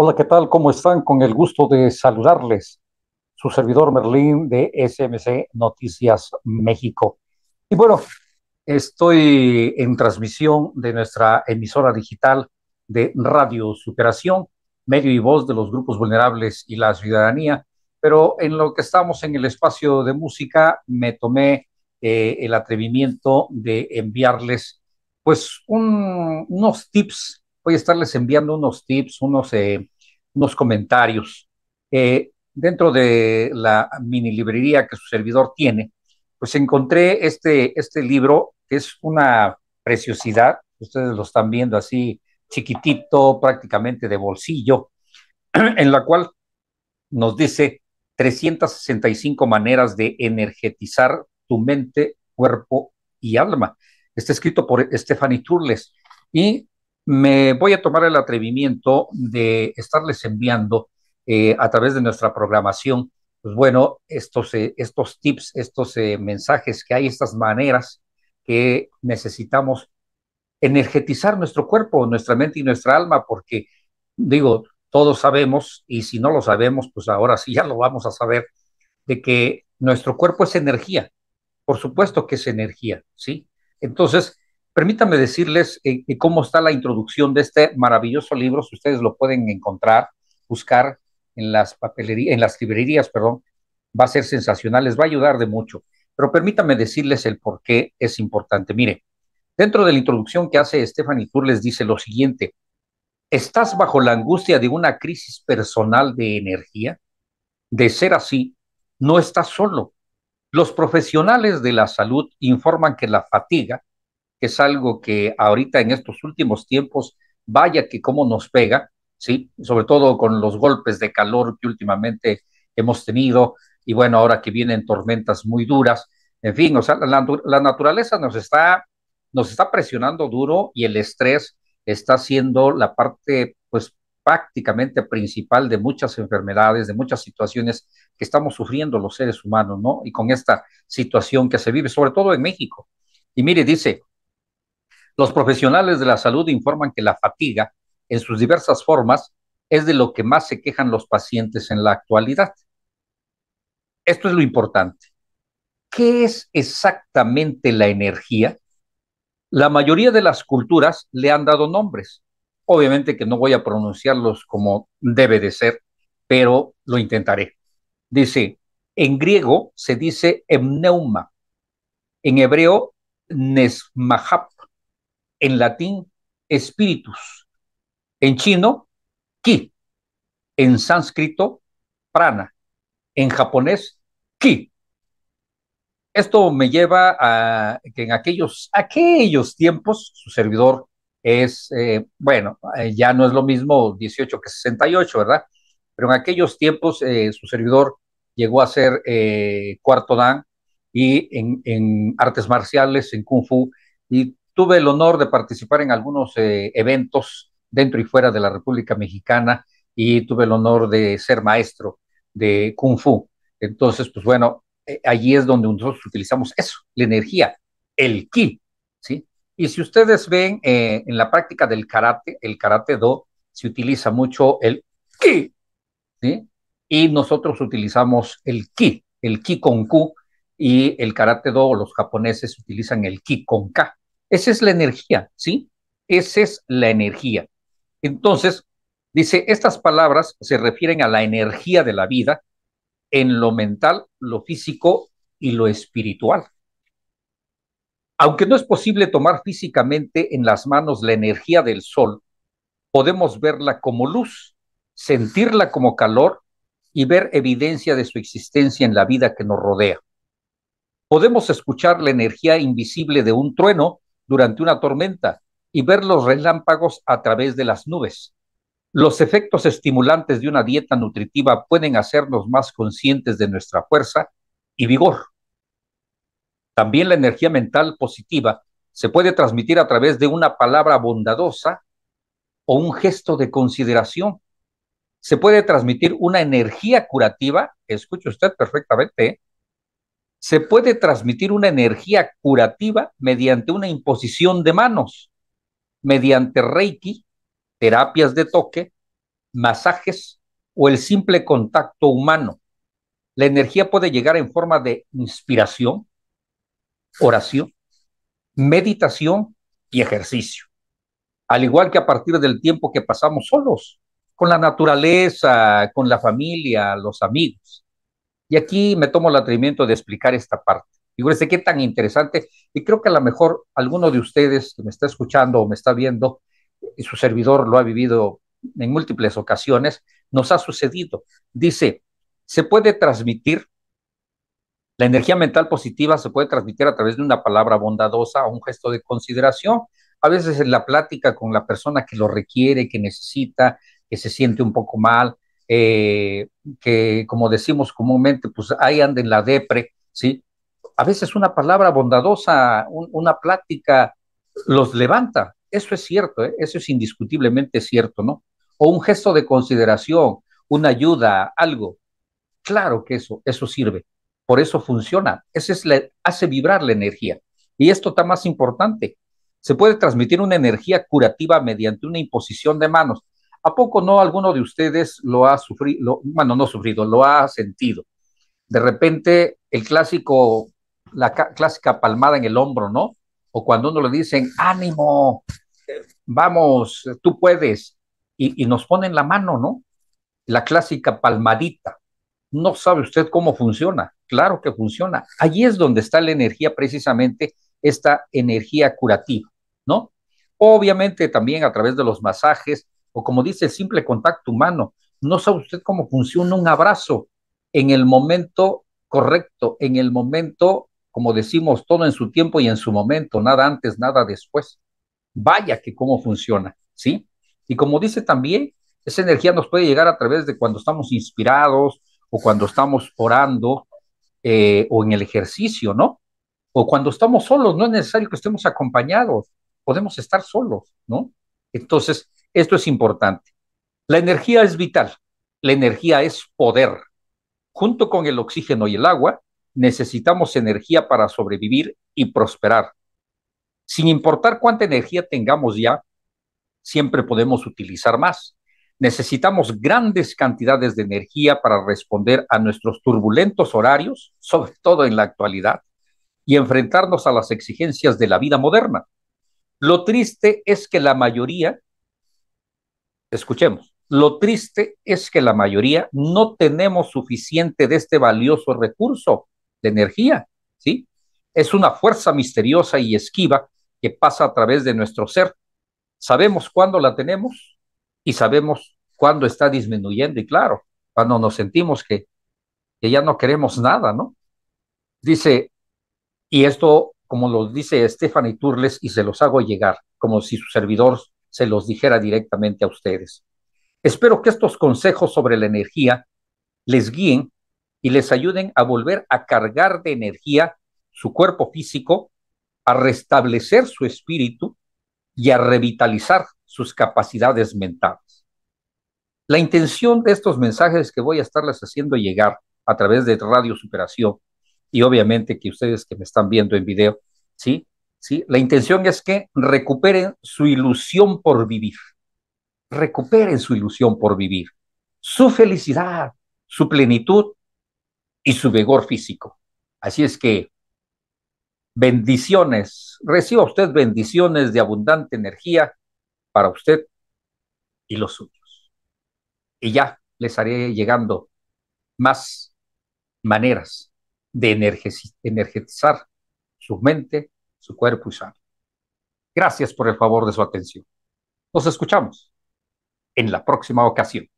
Hola, ¿qué tal? ¿Cómo están? Con el gusto de saludarles. Su servidor Merlín de SMC Noticias México. Y bueno, estoy en transmisión de nuestra emisora digital de Radio Superación, medio y voz de los grupos vulnerables y la ciudadanía. Pero en lo que estamos en el espacio de música, me tomé eh, el atrevimiento de enviarles pues unos tips voy a estarles enviando unos tips, unos, eh, unos comentarios. Eh, dentro de la mini librería que su servidor tiene, pues encontré este, este libro, que es una preciosidad, ustedes lo están viendo así chiquitito, prácticamente de bolsillo, en la cual nos dice 365 maneras de energetizar tu mente, cuerpo y alma. Está escrito por Stephanie Turles y me voy a tomar el atrevimiento de estarles enviando eh, a través de nuestra programación, pues bueno, estos, eh, estos tips, estos eh, mensajes que hay, estas maneras que necesitamos energetizar nuestro cuerpo, nuestra mente y nuestra alma, porque digo, todos sabemos, y si no lo sabemos, pues ahora sí ya lo vamos a saber, de que nuestro cuerpo es energía. Por supuesto que es energía, ¿sí? Entonces, Permítame decirles eh, eh, cómo está la introducción de este maravilloso libro, si ustedes lo pueden encontrar, buscar en las papelerías, en las librerías, perdón, va a ser sensacional, les va a ayudar de mucho. Pero permítame decirles el por qué es importante. Mire, dentro de la introducción que hace Stephanie Tour les dice lo siguiente, ¿estás bajo la angustia de una crisis personal de energía? De ser así, no estás solo. Los profesionales de la salud informan que la fatiga que es algo que ahorita en estos últimos tiempos, vaya que cómo nos pega, ¿sí? Sobre todo con los golpes de calor que últimamente hemos tenido y bueno, ahora que vienen tormentas muy duras, en fin, o sea, la, naturaleza nos está, nos está presionando duro y el estrés está siendo la parte, pues prácticamente principal de muchas enfermedades, de muchas situaciones que estamos sufriendo los seres humanos, ¿no? Y con esta situación que se vive, sobre todo en México. Y mire, dice, los profesionales de la salud informan que la fatiga, en sus diversas formas, es de lo que más se quejan los pacientes en la actualidad. Esto es lo importante. ¿Qué es exactamente la energía? La mayoría de las culturas le han dado nombres. Obviamente que no voy a pronunciarlos como debe de ser, pero lo intentaré. Dice, en griego se dice emneuma, en hebreo nesmahap, en latín espíritus, en chino ki, en sánscrito prana, en japonés ki. Esto me lleva a que en aquellos, aquellos tiempos su servidor es, eh, bueno, eh, ya no es lo mismo 18 que 68, ¿verdad? Pero en aquellos tiempos eh, su servidor llegó a ser cuarto dan y en, en artes marciales, en kung fu, y Tuve el honor de participar en algunos eh, eventos dentro y fuera de la República Mexicana y tuve el honor de ser maestro de Kung Fu. Entonces, pues bueno, eh, allí es donde nosotros utilizamos eso, la energía, el ki, ¿sí? Y si ustedes ven eh, en la práctica del karate, el karate do, se utiliza mucho el ki, ¿sí? Y nosotros utilizamos el ki, el ki con Q, y el karate do, los japoneses utilizan el ki con K. Esa es la energía, ¿sí? Esa es la energía. Entonces, dice, estas palabras se refieren a la energía de la vida en lo mental, lo físico y lo espiritual. Aunque no es posible tomar físicamente en las manos la energía del sol, podemos verla como luz, sentirla como calor y ver evidencia de su existencia en la vida que nos rodea. Podemos escuchar la energía invisible de un trueno durante una tormenta y ver los relámpagos a través de las nubes. Los efectos estimulantes de una dieta nutritiva pueden hacernos más conscientes de nuestra fuerza y vigor. También la energía mental positiva se puede transmitir a través de una palabra bondadosa o un gesto de consideración. Se puede transmitir una energía curativa, escuche usted perfectamente, ¿eh? se puede transmitir una energía curativa mediante una imposición de manos, mediante reiki, terapias de toque, masajes o el simple contacto humano. La energía puede llegar en forma de inspiración, oración, meditación y ejercicio. Al igual que a partir del tiempo que pasamos solos, con la naturaleza, con la familia, los amigos. Y aquí me tomo el atrevimiento de explicar esta parte. Fíjense qué tan interesante. Y creo que a lo mejor alguno de ustedes que me está escuchando o me está viendo, y su servidor lo ha vivido en múltiples ocasiones, nos ha sucedido. Dice, se puede transmitir, la energía mental positiva se puede transmitir a través de una palabra bondadosa o un gesto de consideración. A veces en la plática con la persona que lo requiere, que necesita, que se siente un poco mal, eh, que como decimos comúnmente, pues ahí anda en la depre, ¿sí? A veces una palabra bondadosa, una plática, los levanta. Eso es cierto, ¿eh? eso es indiscutiblemente cierto, ¿no? O un gesto de consideración, una ayuda, algo. Claro que eso, eso sirve. Por eso funciona. Eso es hace vibrar la energía. Y esto está más importante. Se puede transmitir una energía curativa mediante una imposición de manos. ¿A poco no alguno de ustedes lo ha sufrido, bueno, no sufrido, lo ha sentido? De repente el clásico, la clásica palmada en el hombro, ¿no? O cuando uno le dicen, ánimo, vamos, tú puedes, y, y nos ponen la mano, ¿no? La clásica palmadita. No sabe usted cómo funciona. Claro que funciona. Allí es donde está la energía, precisamente esta energía curativa, ¿no? Obviamente también a través de los masajes, o como dice el simple contacto humano. No sabe usted cómo funciona un abrazo en el momento correcto, en el momento, como decimos, todo en su tiempo y en su momento, nada antes, nada después. Vaya que cómo funciona, ¿sí? Y como dice también, esa energía nos puede llegar a través de cuando estamos inspirados o cuando estamos orando eh, o en el ejercicio, ¿no? O cuando estamos solos, no es necesario que estemos acompañados, podemos estar solos, ¿no? Entonces, esto es importante. La energía es vital, la energía es poder. Junto con el oxígeno y el agua, necesitamos energía para sobrevivir y prosperar. Sin importar cuánta energía tengamos ya, siempre podemos utilizar más. Necesitamos grandes cantidades de energía para responder a nuestros turbulentos horarios, sobre todo en la actualidad, y enfrentarnos a las exigencias de la vida moderna. Lo triste es que la mayoría Escuchemos. Lo triste es que la mayoría no tenemos suficiente de este valioso recurso de energía, ¿sí? Es una fuerza misteriosa y esquiva que pasa a través de nuestro ser. Sabemos cuándo la tenemos y sabemos cuándo está disminuyendo y claro, cuando nos sentimos que, ya no queremos nada, ¿no? Dice, y esto, como lo dice Stephanie Turles, y se los hago llegar, como si sus servidores se los dijera directamente a ustedes. Espero que estos consejos sobre la energía les guíen y les ayuden a volver a cargar de energía su cuerpo físico, a restablecer su espíritu y a revitalizar sus capacidades mentales. La intención de estos mensajes que voy a estarles haciendo llegar a través de Radio Superación y obviamente que ustedes que me están viendo en video, ¿sí? La intención es que recuperen su ilusión por vivir, recuperen su ilusión por vivir, su felicidad, su plenitud y su vigor físico. Así es que bendiciones, reciba usted bendiciones de abundante energía para usted y los suyos. Y ya les haré llegando más maneras de energizar su mente su cuerpo y Gracias por el favor de su atención. Nos escuchamos en la próxima ocasión.